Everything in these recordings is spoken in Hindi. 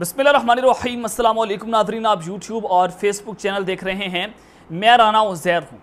बसमिल अल्लाम नादरीन आप यूट्यूब और फेसबुक चैनल देख रहे हैं मैं राना उजैर हूँ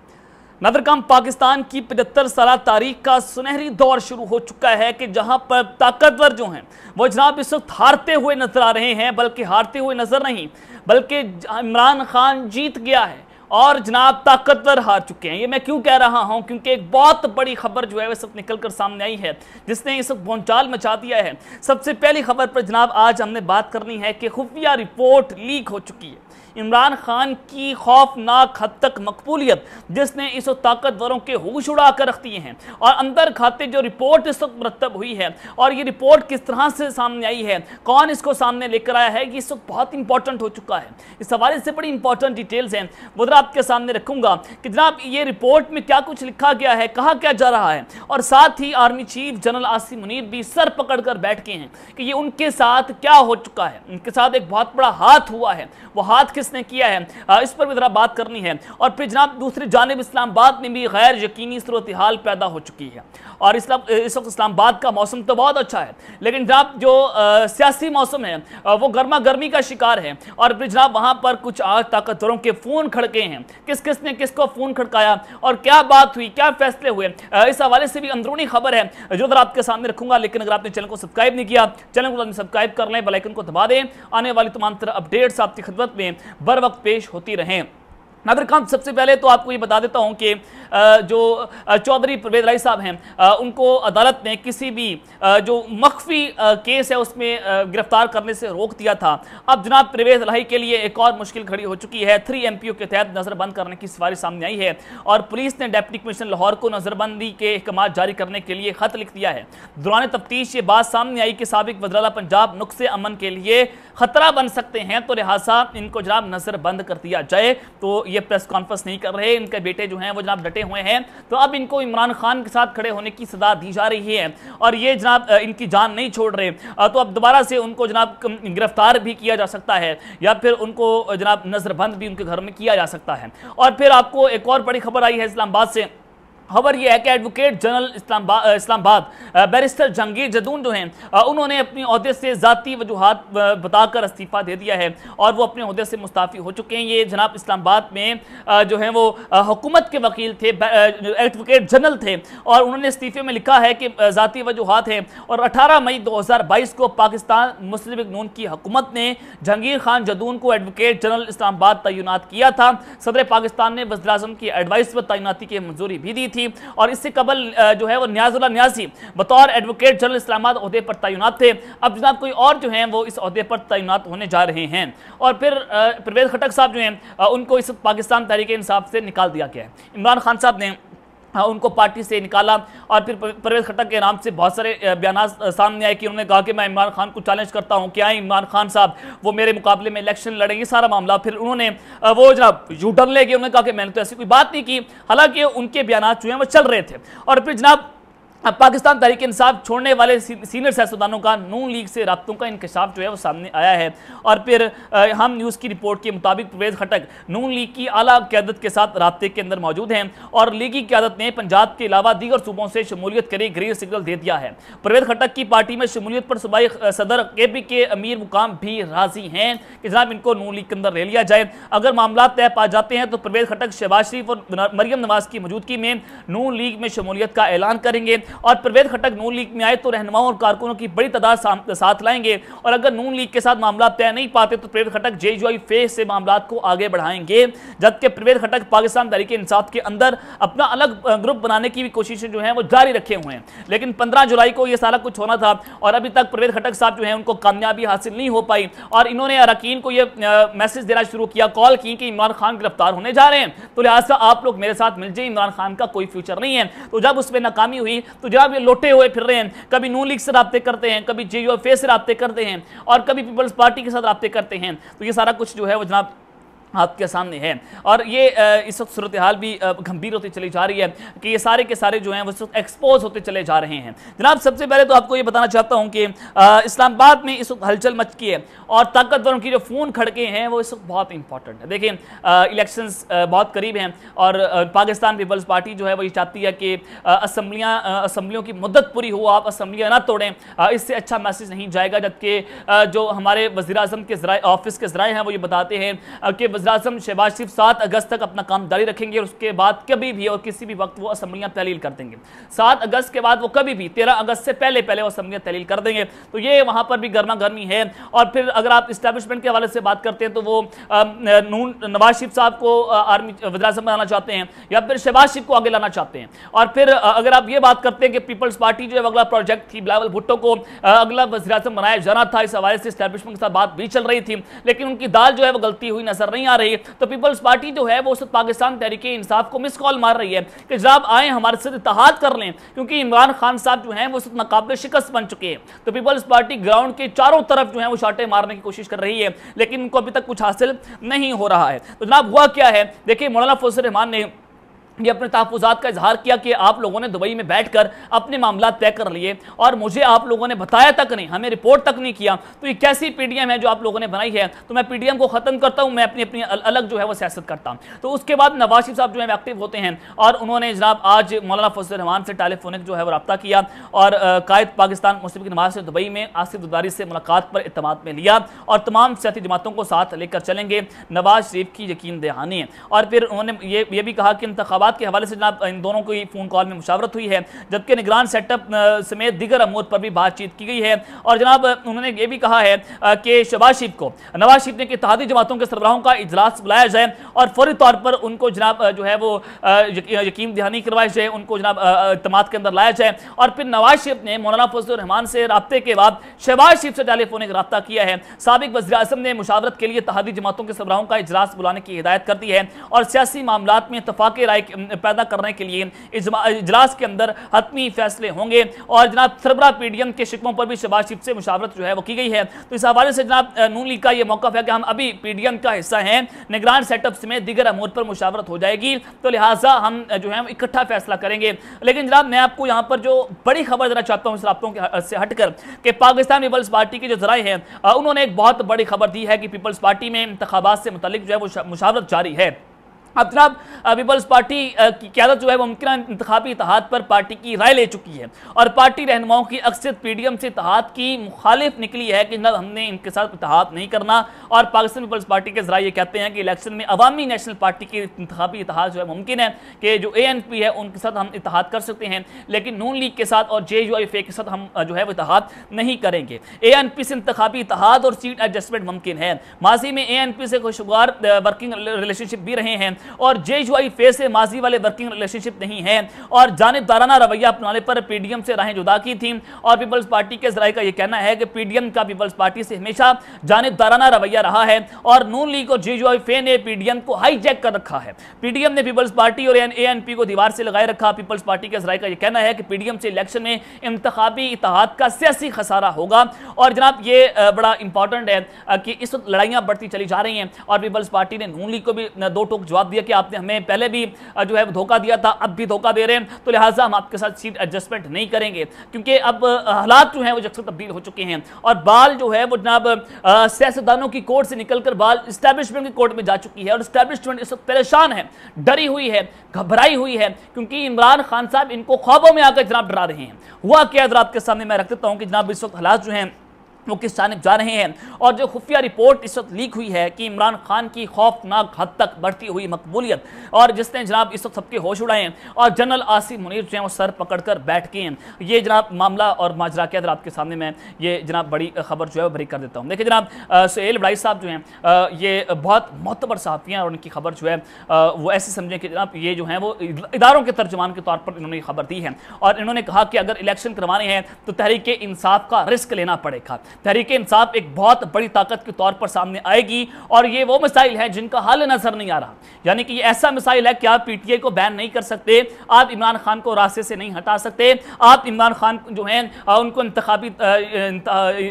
नदर काम पाकिस्तान की पचहत्तर साल तारीख का सुनहरी दौर शुरू हो चुका है कि जहां पर ताकतवर जो हैं वो जनाब इस वक्त हारते हुए नजर आ रहे हैं बल्कि हारते हुए नजर नहीं बल्कि इमरान खान जीत गया है और जनाब ताकतवर हार चुके हैं ये मैं क्यों कह रहा हूं क्योंकि एक बहुत बड़ी खबर जो है वह सब निकल कर सामने आई है जिसने इस वक्त बोनचाल मचा दिया है सबसे पहली खबर पर जनाब आज हमने बात करनी है कि खुफिया रिपोर्ट लीक हो चुकी है इमरान खान की खौफनाक हद तक मकबूलियत जिसने इस ताकतवरों के होश उड़ा कर रख दिए हैं और अंदर खाते जो रिपोर्ट इस वक्त मरतब हुई है और ये रिपोर्ट किस तरह से सामने आई है कौन इसको सामने लेकर आया है ये इस वक्त बहुत इंपॉर्टेंट हो चुका है इस हवाले से बड़ी इंपॉर्टेंट डिटेल्स हैं वो जरा आपके सामने रखूंगा कि जनाब ये रिपोर्ट में क्या कुछ लिखा गया है कहा क्या जा रहा है और साथ ही army chief general Asim Munir भी सर पकड़ कर बैठ गए हैं कि ये उनके साथ क्या हो चुका है उनके साथ एक बहुत बड़ा हाथ हुआ है वो हाथ किस किसने किया है इस पर भी ज़रा बात करनी है और फिर जनाब दूसरी जानब इस्लामाबाद में भी गैर यकीनी सूरत हाल पैदा हो चुकी है और इस्लाम इस वक्त इस्लामाबाद का मौसम तो बहुत अच्छा है लेकिन जनाब जो सियासी मौसम है वो गर्मा गर्मी का शिकार है और फिर जनाब वहाँ पर कुछ आज ताकतवरों के फ़ोन खड़के हैं किस किस ने किसको फ़ोन खड़काया और क्या बात हुई क्या फैसले हुए इस हवाले से भी अंदरूनी खबर है जो अगर आपके सामने रखूंगा लेकिन अगर आपने चैनल को सब्सक्राइब नहीं किया चैनल को सब्सक्राइब कर लें बेलाइकन को दबा दें आने वाली तमाम अपडेट्स आपकी खदमत में बर वक्त पेश होती रहें नादर खान सबसे पहले तो आपको ये बता देता हूँ कि जो चौधरी परवेज राय साहब हैं उनको अदालत ने किसी भी जो मख्फी केस है उसमें गिरफ्तार करने से रोक दिया था अब जनाब परवेज राही के लिए एक और मुश्किल खड़ी हो चुकी है थ्री एम के तहत नज़रबंद करने की सिफारिश सामने आई है और पुलिस ने डेप्टी कमिश्नर लाहौर को नज़रबंदी के अहकाम जारी करने के लिए खत लिख दिया है दौरान तफ्तीश ये बात सामने आई कि सबक वजराला पंजाब नुस्ख अमन के लिए खतरा बन सकते हैं तो लिहाजा इनको जनाब नज़र बंद कर दिया जाए तो ये प्रेस कॉन्फ्रेंस नहीं कर रहे इनके बेटे जो हैं वो जनाब डटे हुए हैं तो अब इनको इमरान खान के साथ खड़े होने की सजा दी जा रही है और ये जनाब इनकी जान नहीं छोड़ रहे तो अब दोबारा से उनको जनाब गिरफ्तार भी किया जा सकता है या फिर उनको जनाब नज़रबंद भी उनके घर में किया जा सकता है और फिर आपको एक और बड़ी खबर आई है इस्लामाबाद से खबर यह है कि एडवोकेट जनरल इस्लामा इस्लामाबाद बैरिस्टर जहांगीर जदून जो हैं उन्होंने अपने अहदे से ज़ाती वजूहत बताकर इस्तीफ़ा दे दिया है और वह अपने अहदे से मुस्ताफ़ी हो चुके हैं ये जनाब इस्लामाबाद में जो हैं वो हुकूमत के वकील थे एडवोकेट जनरल थे और उन्होंने इस्तीफ़े में लिखा है कि ज़ाती वजूहत हैं और अठारह मई दो हज़ार बाईस को पाकिस्तान मुस्लिम नून की हुकूमत ने जहांगीर खान जदून को एडवोकेट जनरल इस्लामाबाद तैनात किया था सदर पाकिस्तान ने वजर की एडवाइस पर तैनाती की मंजूरी भी दी थी की और इससे कबल जो है वो न्याजुल्ला न्याजी बतौर एडवोकेट जनरल इस्लामाबाद अहदे पर तैनात थे अब जनाब कोई और जो हैं वो इस अहदे पर तैनात होने जा रहे हैं और फिर प्रवेद खटक साहब जो हैं उनको इस पाकिस्तान तहरीक इंसाफ से निकाल दिया गया है इमरान खान साहब ने हाँ, उनको पार्टी से निकाला और फिर परवेज खट्टर के नाम से बहुत सारे बयान सामने आए कि उन्होंने कहा कि मैं इमरान खान को चैलेंज करता हूं क्या इमरान खान साहब वो मेरे मुकाबले में इलेक्शन लड़ेंगे सारा मामला फिर उन्होंने वो जनाब यू टर्न ले गए उन्होंने कहा कि मैंने तो ऐसी कोई बात नहीं की हालांकि उनके बयान जो हैं वो चल रहे थे और फिर जनाब अब पाकिस्तान तहरीक इंसाफ छोड़ने वाले सीनियर सियासतदानों का नून लीग से रबतों का इंकशाफ जो है वो सामने आया है और फिर हम न्यूज़ की रिपोर्ट के मुताबिक परवेज खटक नून लीग की अला क्यादत के साथ रबते के अंदर मौजूद हैं और लीगी क्यादत ने पंजाब के अलावा दीगर सूबों से शमूलियत के लिए ग्रीन सिग्नल दे दिया है परवेज खटक की पार्टी में शमूलियत पर सूबाई सदर के पी के अमीर मुकाम भी राजी हैं कि जनाब इनको नून लीग के अंदर ले लिया जाए अगर मामला तय पा जाते हैं तो परवेज खटक शहबाज शरीफ और मरियम नवाज की मौजूदगी में नू लीग में शमूलियत का ऐलान करेंगे और प्रवेद खटक नून लीग में आए तो रहनुमाओं और कारकुनों की बड़ी तादाद साथ लाएंगे और अगर नून लीग के साथ मामला तय नहीं पाते तो प्रवेद खटक जे जो फेस से मामला को आगे बढ़ाएंगे जबकि प्रवेद खटक पाकिस्तान तहरीक इंसाफ के अंदर अपना अलग ग्रुप बनाने की भी कोशिशें जो है वो जारी रखे हुए हैं लेकिन पंद्रह जुलाई को यह सारा कुछ होना था और अभी तक प्रवेद खटक साहब जो है उनको कामयाबी हासिल नहीं हो पाई और इन्होंने अरकान को यह मैसेज देना शुरू किया कॉल की कि इमरान खान गिरफ्तार होने जा रहे हैं तो लिहाजा आप लोग मेरे साथ मिल जाए इमरान खान का कोई फ्यूचर नहीं है तो जब उसमें नाकामी हुई तो जनाब ये लोटे हुए फिर रहे हैं कभी नू लीग से रबते करते हैं कभी जे से रबते करते हैं और कभी पीपल्स पार्टी के साथ रबते करते हैं तो ये सारा कुछ जो है वो जनाब आपके सामने है और ये इस वक्त सूरत हाल भी गंभीर होती चली जा रही है कि ये सारे के सारे जो हैं वो इस वक्त एक्सपोज होते चले जा रहे हैं जनाब सबसे पहले तो आपको ये बताना चाहता हूँ कि इस्लामाबाद में इस वक्त हलचल मच की है और ताकतवरों की जो फ़ोन खड़के हैं वो इस वक्त बहुत इंपॉर्टेंट है देखिए इलेक्शन बहुत करीब हैं और पाकिस्तान पीपल्स पार्टी जो है वो ये चाहती है कि असम्बलियाँ असम्बलियों की मदद पूरी हो आप असम्बलियाँ ना तोड़ें इससे अच्छा मैसेज नहीं जाएगा जबकि जो हमारे वजी अजम के ऑफिस के ज़रा हैं वो ये बताते हैं कि अजम शहबाज शरीफ सात अगस्त तक अपना काम जारी रखेंगे और उसके बाद कभी भी और किसी भी वक्त वो असम्बलियाँ तहलील कर देंगे सात अगस्त के बाद वो कभी भी तेरह अगस्त से पहले पहले वो असम्बलियाँ तहलील कर देंगे तो ये वहाँ पर भी गर्मा गर्मी है और फिर अगर आप इस्टेबलिशमेंट के हवाले से बात करते हैं तो वो नून नवाज शरीफ साहब को आर्मी अजम बनाना चाहते हैं या फिर शहबाज शरीफ को आगे लाना चाहते हैं और फिर अगर आप ये बात करते हैं कि पीपल्स पार्टी जो है अगला प्रोजेक्ट थी बिलावल भुट्टो को अगला अजम बनाया जाना था इस हवाले से इस्टेबलिशमेंट के साथ बात भी चल रही थी लेकिन उनकी दाल जो है वो गलती हुई नजर नहीं आ ना रही तो पीपल्स पार्टी जो है वो सिर्फ पाकिस्तान तहरीके इंसाफ को मिस कॉल मार रही है कि जब आए हमारे साथ इतिहाद कर लें क्योंकि इमरान खान साहब जो है वो सिर्फ नाकबले शिकस्त बन चुके हैं तो पीपल्स पार्टी ग्राउंड के चारों तरफ जो है वो शाटे मारने की कोशिश कर रही है लेकिन उनको अभी तक कुछ हासिल नहीं हो रहा है तो जनाब हुआ क्या है देखिए मौलाना फजल रहमान ने ये अपने तहफात का इजहार किया कि आप लोगों ने दुबई में बैठ कर अपने मामला तय कर लिए और मुझे आप लोगों ने बताया तक नहीं हमें रिपोर्ट तक नहीं किया तो ये कैसी पी एम है जो आप लोगों ने बनाई है तो मैं पी एम को ख़त्म करता हूँ मैं अपनी अपनी अलग जो है वो सियासत करता हूँ तो उसके बाद नवाज शरीफ साहब जो है एक्टिव होते हैं और उन्होंने जनाब आज मौलाना फजल रहमान से टेलीफोनिक जो है वो रबा किया और कायद पाकिस्तान मुस्लिम की नमाज से दुबई में आसिफ उदारी से मुलाकात पर इतमाद में लिया और तमाम सियासी जमातों को साथ लेकर चलेंगे नवाज शरीफ की यकीन दहानी और फिर उन्होंने ये ये भी कहा कि इंतबा इंतबात के हवाले से जनाब इन दोनों की फ़ोन कॉल में मुशावरत हुई है जबकि निगरान सेटअप समेत दिगर अमूर पर भी बातचीत की गई है और जनाब उन्होंने ये भी कहा है कि शबाज शरीफ को नवाज शरीफ ने इतिहादी जमातों के सरबराहों का इजलास बुलाया जाए और फौरी तौर पर उनको जनाब जो है वो यकीन दहानी करवाई जाए उनको जनाब अतमाद के अंदर लाया जाए और फिर नवाज शरीफ ने मौलाना फजलरहमान से रबते के बाद शहबाज शरीफ से टेलीफोनिक रबा किया है सबक वजी अजम ने मुशावरत के लिए इतिहादी जमातों के सरबराहों का इजलास बुलाने की हिदायत कर दी है और सियासी मामला में इतफाक़ राय के पैदा करने के लिए इजलास के अंदर हतमी फैसले होंगे और जनाब सरबरा पी डी एम के शिकमों पर भी शबाज शिफ से मुशावरत जो है वो की गई है तो इस हवाले से जनाब नून लीग का ये मौका है कि हम अभी पी डी एम का हिस्सा हैं निगरान सेटअप में दिगर अमूर पर मुशावरत हो जाएगी तो लिहाजा हम जो है इकट्ठा फैसला करेंगे लेकिन जनाब मैं आपको यहाँ पर जो बड़ी खबर देना चाहता हूँ इस रातों के से हटकर कि पाकिस्तान पीपल्स पार्टी के जो जराए हैं उन्होंने एक बहुत बड़ी खबर दी है कि पीपल्स पार्टी में इंतबात से मुतल जो है वो मुशावरत जारी है अब जनाब पीपल्स पार्टी की क्यादत जो है वो मुमकिन इंतबी इतिहाद पर पार्टी की राय ले चुकी है और पार्टी रहनुमाओं की अक्सर पी डी एम से इतिहाद की मुखालिफ निकली है कि जनाब हमने इनके साथ इतिहाद नहीं करना और पाकिस्तान पीपल्स पार्टी के जरा ये कहते हैं कि इलेक्शन में अवामी नेशनल पार्टी की इंतबी इतिहाद जो है मुमकिन है कि जो ए एन पी है उनके साथ हम इतिहाद कर सकते हैं लेकिन नून लीग के साथ और जे यू आई एफ ए के साथ हम जो है वो इतिहाद नहीं करेंगे ए एन पी से इंतबी इतिहाद और सीट एडजस्टमेंट मुमकिन है माजी में ए एन पी से खुशगवार वर्किंग रिलेशनशिप भी रहे हैं और जेज वाई फेस से माजी वाले वर्किंग रिलेशनशिप नहीं है और जानबदाराना रवैया अपनाने पर पीडीएम से राहें जुदा की थी और पीपल्स पार्टी के जराये का यह कहना है कि पीडीएम का पीपल्स पार्टी से हमेशा जानबदाराना रवैया रहा है और नून लीग और जेज वाई फे ने पीडीएम को हाईजैक कर रखा है पीडीएम ने पीपल्स पार्टी और एएनपी को दीवार से लगाए रखा पीपल्स पार्टी के जराये का यह कहना है कि पीडीएम से इलेक्शन में इंतबी इतिहाद का सियासी खसारा होगा और जनाब ये बड़ा इंपॉर्टेंट है कि इस वक्त लड़ाइयाँ बढ़ती चली जा रही हैं और पीपल्स पार्टी ने नून लीग को भी दो टोक जवाब दिया कि आपने हमें पहले भी जो है धोखा दिया था अब भी धोखा दे रहे हैं तो लिहाजा हम आपके साथ सीट एडजस्टमेंट नहीं करेंगे क्योंकि अब हालात जो हैं वो जक्सर तब्दील हो चुके हैं और बाल जो है वो जनाब सियासतदानों की कोर्ट से निकलकर बाल इस्टेब्लिशमेंट की कोर्ट में जा चुकी है और इस्टेब्लिशमेंट इस वक्त परेशान है डरी हुई है घबराई हुई है क्योंकि इमरान खान साहब इनको ख्वाबों में आकर जनाब डरा रहे हैं हुआ क्या जरा आपके सामने मैं रख देता हूँ कि जनाब इस वक्त हालात जो हैं वो किस जानब जा रहे हैं और जो खुफिया रिपोर्ट इस वक्त लीक हुई है कि इमरान खान की खौफनाक हद तक बढ़ती हुई मकबूलियत और जिसने जनाब इस वक्त सबके होश उड़ाए हैं और जनरल आसिफ मुनीर जो हैं वो सर पकड़ कर बैठ गए हैं ये जनाब मामला और माजरा के अदर आपके सामने मैं ये जनाब बड़ी खबर जो है ब्रेक कर देता हूँ देखिए जनाब सुल बड़ाई साहब जो हैं ये बहुत मोतबर साफ़ी हैं और उनकी खबर जो है वो ऐसे समझें कि जनाब ये जो है वो इदारों के तर्जमान के तौर पर इन्होंने खबर दी है और इन्होंने कहा कि अगर इलेक्शन करवाने हैं तो तहरीक इंसाफ का रिस्क लेना पड़ेगा तहरीक इंसाफ एक बहुत बड़ी ताकत के तौर पर सामने आएगी और ये वो मिसाइल है जिनका हल नजर नहीं आ रहा यानी कि ये ऐसा मिसाइल है कि आप पीटीए को बैन नहीं कर सकते आप इमरान खान को रास्ते से नहीं हटा सकते आप इमरान खान जो हैं उनको इंतबी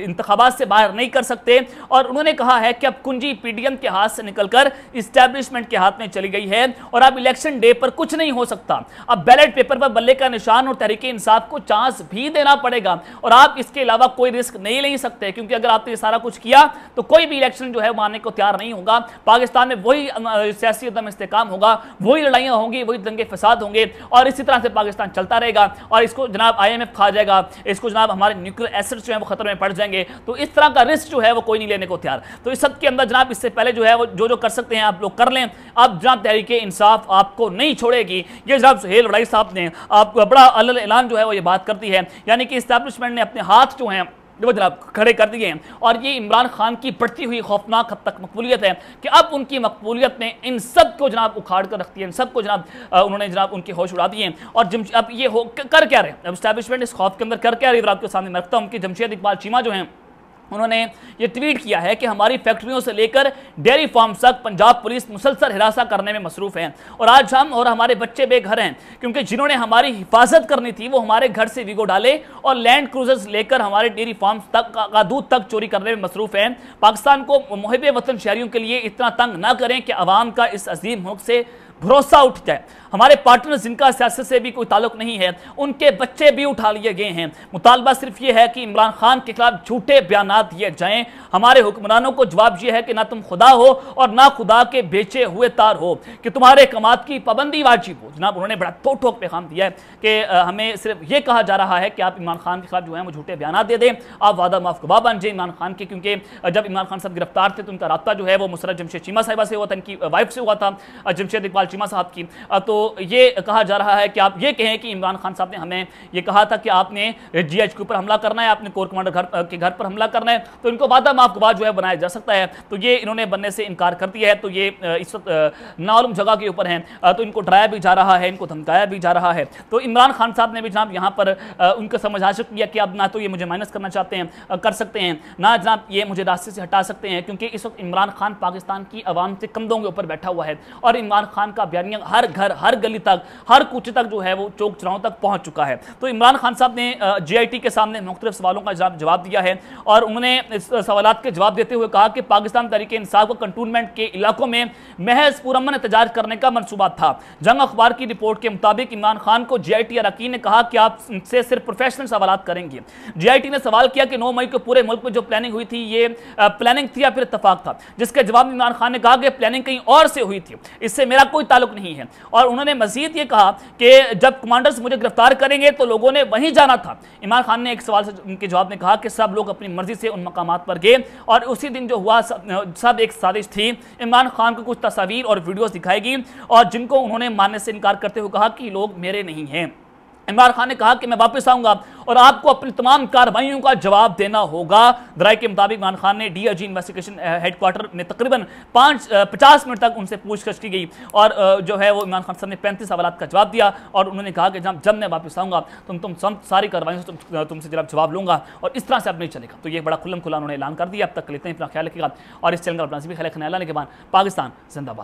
इंतबात से बाहर नहीं कर सकते और उन्होंने कहा है कि अब कुंजी पीडीएम के हाथ से निकलकर इस्टेब्लिशमेंट के हाथ में चली गई है और अब इलेक्शन डे पर कुछ नहीं हो सकता अब बैलेट पेपर पर बल्ले का निशान और तहरीके इंसाफ को चांस भी देना पड़ेगा और आप इसके अलावा कोई रिस्क नहीं ले सकते सकते हैं क्योंकि अगर आपने सारा कुछ किया तो कोई भी इलेक्शन जो है मानने को तैयार नहीं होगा पाकिस्तान में वही सियासी एकदम इस्तेकाम होगा वही लड़ाइयाँ होंगी वही दंगे फसाद होंगे और इसी तरह से पाकिस्तान चलता रहेगा और इसको जनाब आई खा जाएगा इसको जनाब हमारे न्यूक्लियर एसेट्स जो है वो खतरे में पड़ जाएंगे तो इस तरह का रिस्क जो है वो कोई नहीं लेने को तैयार तो इस सब के अंदर जनाब इससे पहले जो है वो जो जो कर सकते हैं आप लोग कर लें अब जनाब तहरीक इंसाफ आपको नहीं छोड़ेगी ये जनाब सुहेल वड़ाई साहब ने आपको बड़ा अलल ऐलान जो है वो ये बात करती है यानी कि इस्टेब्लिशमेंट ने अपने हाथ जो हैं जनाब खड़े कर दिए हैं और ये इमरान खान की बढ़ती हुई खौफनाक हद तक मकबूलियत है कि अब उनकी मकबूलियत ने इन सब को जनाब उखाड़ कर रख दिया इन सबको जनाब उन्होंने जनाब उनके होश उड़ा दिए हैं और अब ये हो कर क्या रहे हैं अब इस्टेब्लिशमेंट इस खौफ के अंदर कर क्या रही है आपके सामने मैं रखता हूँ कि जमशेद इकबाल चीमा जो है उन्होंने ये ट्वीट किया है कि हमारी फैक्ट्रियों से लेकर डेयरी फार्म तक पंजाब पुलिस मुसलसल हिरासा करने में मसरूफ़ है और आज हम और हमारे बच्चे बेघर हैं क्योंकि जिन्होंने हमारी हिफाजत करनी थी वो हमारे घर से विगो डाले और लैंड क्रूजर्स लेकर हमारे डेयरी फार्म तक का दूध तक चोरी करने में मसरूफ़ है पाकिस्तान को मुहब वतन शहरीों के लिए इतना तंग ना करें कि आवाम का इस अजीम हक से भरोसा उठ जाए हमारे पार्टनर जिनका सियासत से भी कोई ताल्लुक नहीं है उनके बच्चे भी उठा लिए गए हैं मुतालबा सिर्फ ये है कि इमरान खान के खिलाफ झूठे बयान दिए जाएं हमारे हुक्मरानों को जवाब यह है कि ना तुम खुदा हो और ना खुदा के बेचे हुए तार हो कि तुम्हारे कमात की पाबंदी वाजिब हो जनाब उन्होंने बड़ा ठोक ठोक पैगाम दिया है कि हमें सिर्फ ये कहा जा रहा है कि आप इमरान खान के खिलाफ जो है वो झूठे बयान दे दें आप वादा माफ गुबा बन जाए इमरान खान के क्योंकि जब इमरान खान साहब गिरफ्तार थे तो उनका रबता जो है वो मुसरत जमशेद चीमा साहिबा से हुआ था इनकी वाइफ से हुआ था जमशेद इकबाल चीमा साहब की तो ये कहा जा रहा है कि आप ये कहें कि इमरान खान साहब ने हमें ये कहा था कि आपने जी एच के ऊपर हमला करना है आपने कोर कमांडर घर के घर पर हमला करना है तो इनको वादा माफ गवाह जो है बनाया जा सकता है तो ये इन्होंने बनने से इनकार कर दिया है तो ये इस वक्त नालूम जगह के ऊपर हैं तो इनको डराया भी जा रहा है इनको धमकाया भी जा रहा है तो इमरान खान साहब ने भी जनाब यहाँ पर उनको समझ आ चुकी कि अब ना तो ये मुझे माइनस करना चाहते हैं कर सकते हैं ना जनाब ये मुझे रास्ते से हटा सकते हैं क्योंकि इस वक्त इमरान खान पाकिस्तान की आवाम से कंधों के ऊपर बैठा हुआ है और इमरान खान का बयानिया हर घर हर हर गली तक हर कूचे तक जो है वो चौक चुनाव तक पहुंच चुका है तो इमरान खान साहब ने जे के सामने मुख्तलिफ सवालों का जवाब दिया है और उन्होंने सवाल के जवाब देते हुए कहा कि पाकिस्तान तरीके इंसाफ को कंटोनमेंट के इलाकों में महज पुरमन एहत करने का मनसूबा था जंग अखबार की रिपोर्ट के मुताबिक इमरान खान को जे आई अरकान ने कहा कि आप से सिर्फ प्रोफेशनल सवाल करेंगे जे ने सवाल किया कि नौ मई को पूरे मुल्क में जो प्लानिंग हुई थी ये प्लानिंग थी या फिर इतफाक था जिसके जवाब इमरान खान ने कहा कि प्लानिंग कहीं और से हुई थी इससे मेरा कोई ताल्लुक नहीं है और उन्होंने उन्होंने मजीद ये कहा कि जब कमांडर्स मुझे गिरफ्तार करेंगे तो लोगों ने वहीं जाना था इमरान खान ने एक सवाल से उनके जवाब में कहा कि सब लोग अपनी मर्जी से उन मकाम पर गए और उसी दिन जो हुआ सब, एक साजिश थी इमरान खान को कुछ तस्वीर और वीडियोज दिखाएगी और जिनको उन्होंने मानने से इनकार करते हुए कहा कि लोग मेरे नहीं हैं इमरान खान ने कहा कि मैं वापस आऊंगा और आपको अपनी तमाम कार्रवाइयों का जवाब देना होगा दराय के मुताबिक इमरान खान ने डी आई इन्वेस्टिगेशन हेडक्वार्टर में तकरीबन पाँच पचास मिनट तक उनसे पूछताछ की गई और जो है वो इमरान खान साहब ने पैंतीस सवाल का जवाब दिया और उन्होंने कहा कि जब जब मैं वापस आऊँगा तुम तुम सारी कार्रवाई से तुमसे जरा जवाब लूँगा और इस तरह से अब नहीं चलेगा तो ये बड़ा खुलम खुला उन्होंने ऐलान कर दिया अब तक लेते हैं अपना ख्याल रखेगा और इस चैनल का अपना भी ख्याल रखने के बाद पाकिस्तान जिंदाबाद